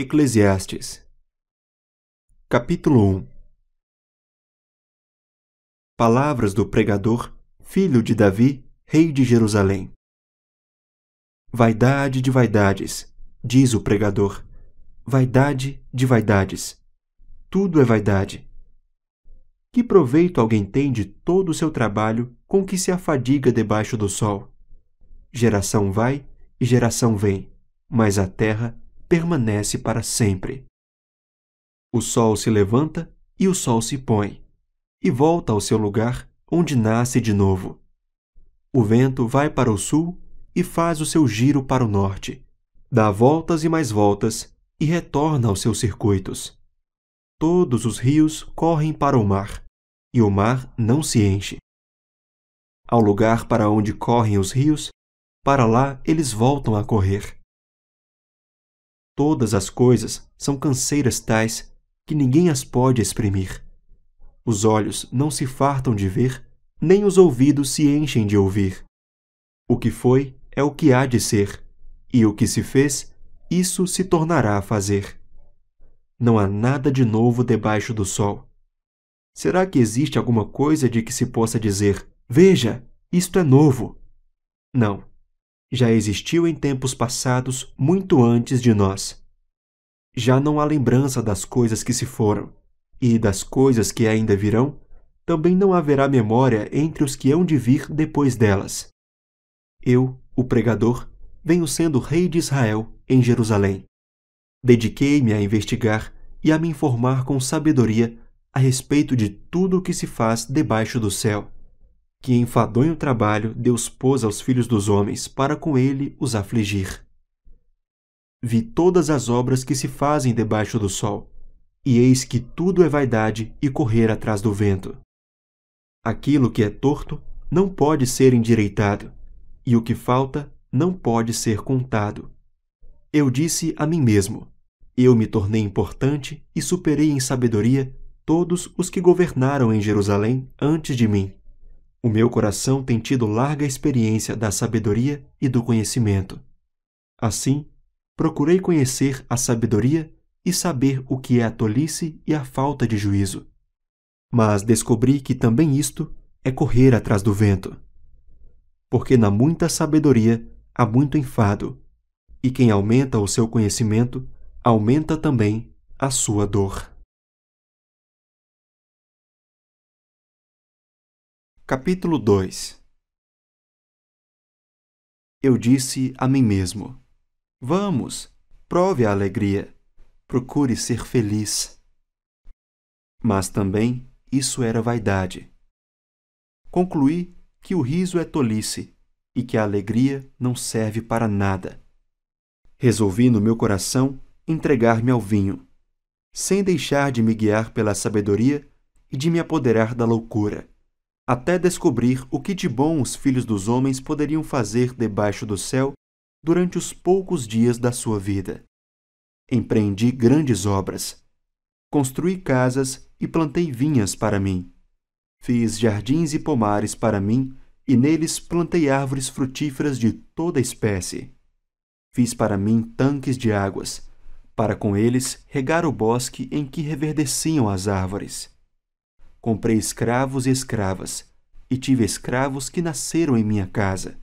Eclesiastes, capítulo 1 Palavras do pregador, filho de Davi, rei de Jerusalém. Vaidade de vaidades, diz o pregador, vaidade de vaidades. Tudo é vaidade. Que proveito alguém tem de todo o seu trabalho com que se afadiga debaixo do sol? Geração vai e geração vem, mas a terra permanece para sempre. O sol se levanta e o sol se põe, e volta ao seu lugar, onde nasce de novo. O vento vai para o sul e faz o seu giro para o norte, dá voltas e mais voltas e retorna aos seus circuitos. Todos os rios correm para o mar, e o mar não se enche. Ao lugar para onde correm os rios, para lá eles voltam a correr. Todas as coisas são canseiras tais que ninguém as pode exprimir. Os olhos não se fartam de ver, nem os ouvidos se enchem de ouvir. O que foi é o que há de ser, e o que se fez, isso se tornará a fazer. Não há nada de novo debaixo do sol. Será que existe alguma coisa de que se possa dizer: Veja, isto é novo? Não já existiu em tempos passados muito antes de nós. Já não há lembrança das coisas que se foram, e das coisas que ainda virão, também não haverá memória entre os que hão de vir depois delas. Eu, o pregador, venho sendo rei de Israel em Jerusalém. Dediquei-me a investigar e a me informar com sabedoria a respeito de tudo o que se faz debaixo do céu que enfadonho trabalho Deus pôs aos filhos dos homens para com ele os afligir. Vi todas as obras que se fazem debaixo do sol, e eis que tudo é vaidade e correr atrás do vento. Aquilo que é torto não pode ser endireitado, e o que falta não pode ser contado. Eu disse a mim mesmo: Eu me tornei importante e superei em sabedoria todos os que governaram em Jerusalém antes de mim o meu coração tem tido larga experiência da sabedoria e do conhecimento. Assim, procurei conhecer a sabedoria e saber o que é a tolice e a falta de juízo. Mas descobri que também isto é correr atrás do vento. Porque na muita sabedoria há muito enfado, e quem aumenta o seu conhecimento aumenta também a sua dor. Capítulo 2 Eu disse a mim mesmo: Vamos, prove a alegria, procure ser feliz. Mas também isso era vaidade. Concluí que o riso é tolice e que a alegria não serve para nada. Resolvi no meu coração entregar-me ao vinho, sem deixar de me guiar pela sabedoria e de me apoderar da loucura até descobrir o que de bom os filhos dos homens poderiam fazer debaixo do céu durante os poucos dias da sua vida. Empreendi grandes obras. Construí casas e plantei vinhas para mim. Fiz jardins e pomares para mim, e neles plantei árvores frutíferas de toda espécie. Fiz para mim tanques de águas, para com eles regar o bosque em que reverdeciam as árvores Comprei escravos e escravas, e tive escravos que nasceram em minha casa.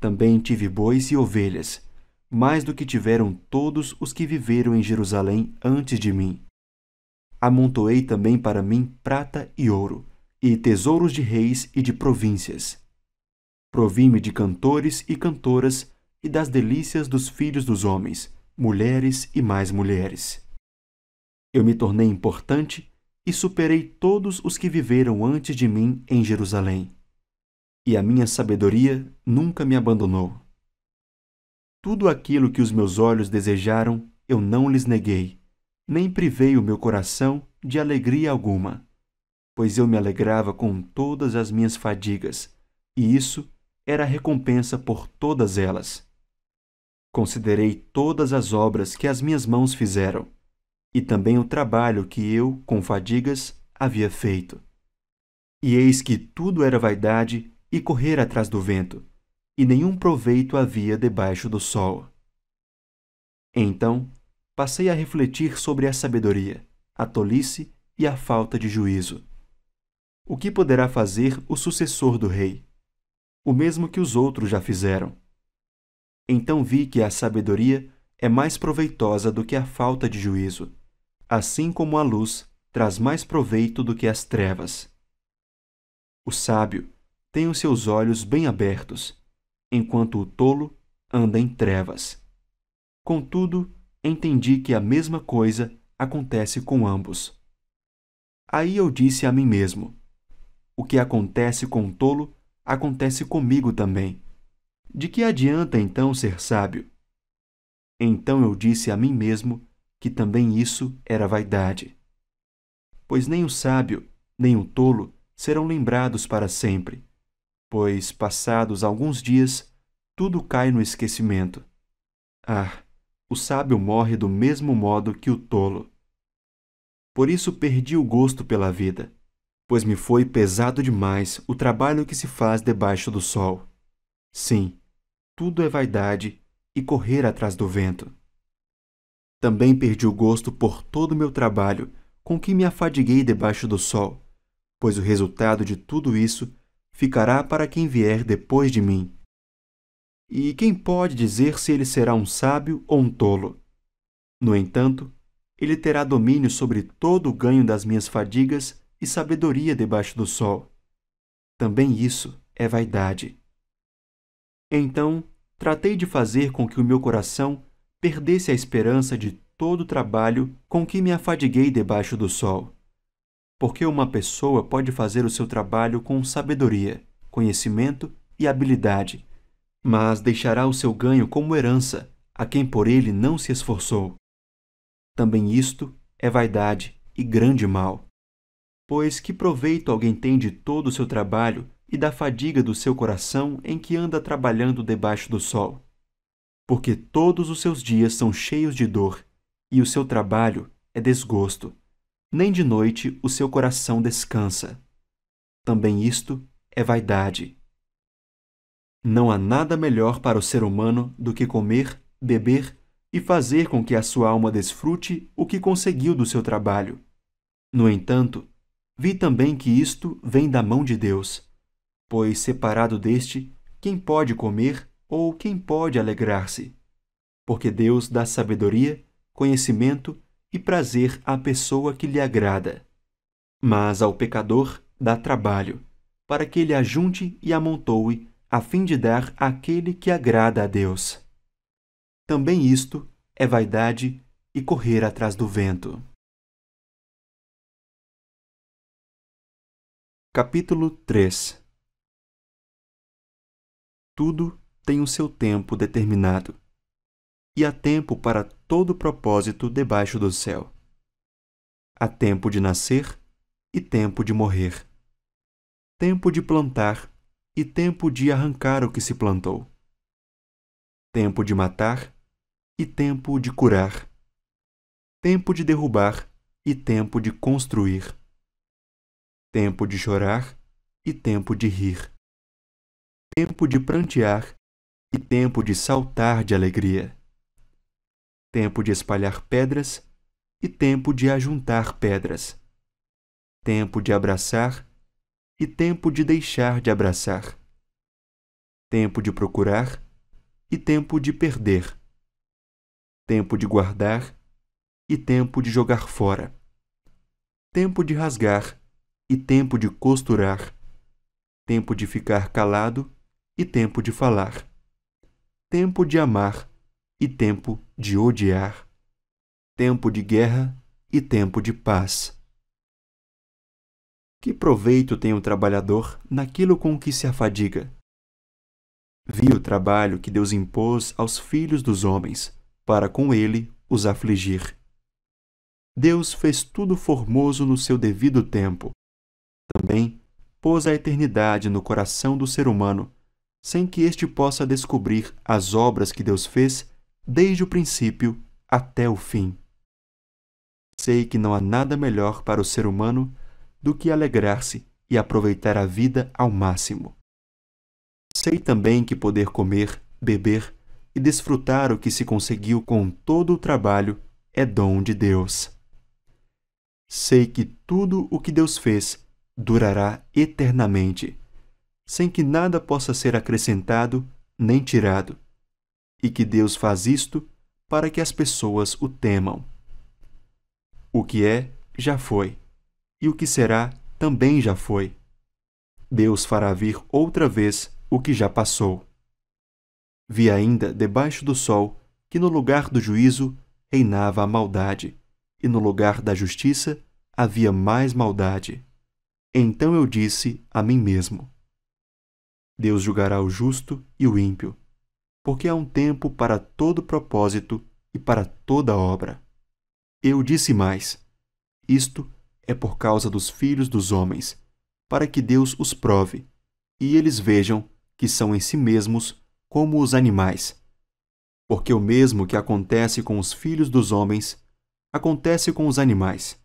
Também tive bois e ovelhas, mais do que tiveram todos os que viveram em Jerusalém antes de mim. Amontoei também para mim prata e ouro, e tesouros de reis e de províncias. Provi-me de cantores e cantoras e das delícias dos filhos dos homens, mulheres e mais mulheres. Eu me tornei importante e superei todos os que viveram antes de mim em Jerusalém. E a minha sabedoria nunca me abandonou. Tudo aquilo que os meus olhos desejaram eu não lhes neguei, nem privei o meu coração de alegria alguma, pois eu me alegrava com todas as minhas fadigas, e isso era a recompensa por todas elas. Considerei todas as obras que as minhas mãos fizeram, e também o trabalho que eu, com fadigas, havia feito. E eis que tudo era vaidade e correr atrás do vento, e nenhum proveito havia debaixo do sol. Então, passei a refletir sobre a sabedoria, a tolice e a falta de juízo. O que poderá fazer o sucessor do rei? O mesmo que os outros já fizeram. Então vi que a sabedoria é mais proveitosa do que a falta de juízo, assim como a luz traz mais proveito do que as trevas. O sábio tem os seus olhos bem abertos, enquanto o tolo anda em trevas. Contudo, entendi que a mesma coisa acontece com ambos. Aí eu disse a mim mesmo: O que acontece com o tolo acontece comigo também. De que adianta então ser sábio? Então eu disse a mim mesmo que também isso era vaidade. Pois nem o sábio, nem o tolo serão lembrados para sempre, pois, passados alguns dias, tudo cai no esquecimento. Ah, o sábio morre do mesmo modo que o tolo. Por isso perdi o gosto pela vida, pois me foi pesado demais o trabalho que se faz debaixo do sol. Sim, tudo é vaidade e correr atrás do vento. Também perdi o gosto por todo o meu trabalho, com que me afadiguei debaixo do sol, pois o resultado de tudo isso ficará para quem vier depois de mim. E quem pode dizer se ele será um sábio ou um tolo? No entanto, ele terá domínio sobre todo o ganho das minhas fadigas e sabedoria debaixo do sol. Também isso é vaidade. Então, tratei de fazer com que o meu coração perdesse a esperança de todo o trabalho com que me afadiguei debaixo do sol. Porque uma pessoa pode fazer o seu trabalho com sabedoria, conhecimento e habilidade, mas deixará o seu ganho como herança a quem por ele não se esforçou. Também isto é vaidade e grande mal. Pois que proveito alguém tem de todo o seu trabalho e da fadiga do seu coração em que anda trabalhando debaixo do sol? porque todos os seus dias são cheios de dor, e o seu trabalho é desgosto. Nem de noite o seu coração descansa. Também isto é vaidade. Não há nada melhor para o ser humano do que comer, beber e fazer com que a sua alma desfrute o que conseguiu do seu trabalho. No entanto, vi também que isto vem da mão de Deus, pois separado deste, quem pode comer, ou quem pode alegrar-se? Porque Deus dá sabedoria, conhecimento e prazer à pessoa que lhe agrada. Mas ao pecador dá trabalho, para que ele ajunte e amontoe, a fim de dar àquele que agrada a Deus. Também isto é vaidade e correr atrás do vento. Capítulo 3 Tudo tem o seu tempo determinado. E há tempo para todo propósito debaixo do céu. Há tempo de nascer e tempo de morrer. Tempo de plantar e tempo de arrancar o que se plantou. Tempo de matar e tempo de curar. Tempo de derrubar e tempo de construir. Tempo de chorar e tempo de rir. Tempo de prantear e tempo de saltar de alegria. Tempo de espalhar pedras e tempo de ajuntar pedras. Tempo de abraçar e tempo de deixar de abraçar. Tempo de procurar e tempo de perder. Tempo de guardar e tempo de jogar fora. Tempo de rasgar e tempo de costurar. Tempo de ficar calado e tempo de falar tempo de amar e tempo de odiar, tempo de guerra e tempo de paz. Que proveito tem o trabalhador naquilo com que se afadiga? Vi o trabalho que Deus impôs aos filhos dos homens, para com ele os afligir. Deus fez tudo formoso no seu devido tempo. Também pôs a eternidade no coração do ser humano sem que este possa descobrir as obras que Deus fez desde o princípio até o fim. Sei que não há nada melhor para o ser humano do que alegrar-se e aproveitar a vida ao máximo. Sei também que poder comer, beber e desfrutar o que se conseguiu com todo o trabalho é dom de Deus. Sei que tudo o que Deus fez durará eternamente sem que nada possa ser acrescentado nem tirado, e que Deus faz isto para que as pessoas o temam. O que é, já foi, e o que será, também já foi. Deus fará vir outra vez o que já passou. Vi ainda debaixo do sol que no lugar do juízo reinava a maldade, e no lugar da justiça havia mais maldade. Então eu disse a mim mesmo: Deus julgará o justo e o ímpio, porque há um tempo para todo propósito e para toda obra. Eu disse mais: isto é por causa dos filhos dos homens, para que Deus os prove, e eles vejam que são em si mesmos como os animais. Porque o mesmo que acontece com os filhos dos homens acontece com os animais.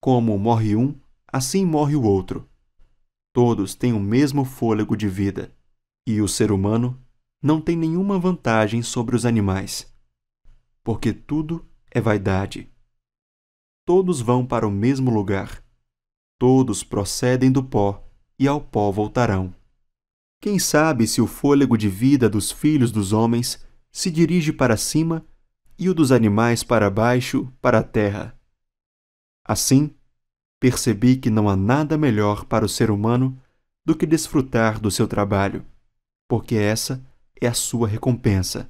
Como morre um, assim morre o outro. Todos têm o mesmo fôlego de vida, e o ser humano não tem nenhuma vantagem sobre os animais, porque tudo é vaidade. Todos vão para o mesmo lugar. Todos procedem do pó e ao pó voltarão. Quem sabe se o fôlego de vida dos filhos dos homens se dirige para cima e o dos animais para baixo, para a terra? Assim, percebi que não há nada melhor para o ser humano do que desfrutar do seu trabalho, porque essa é a sua recompensa.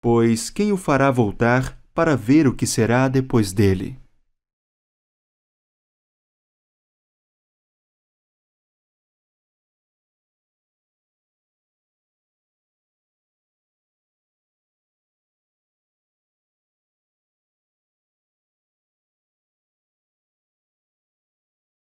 Pois quem o fará voltar para ver o que será depois dele?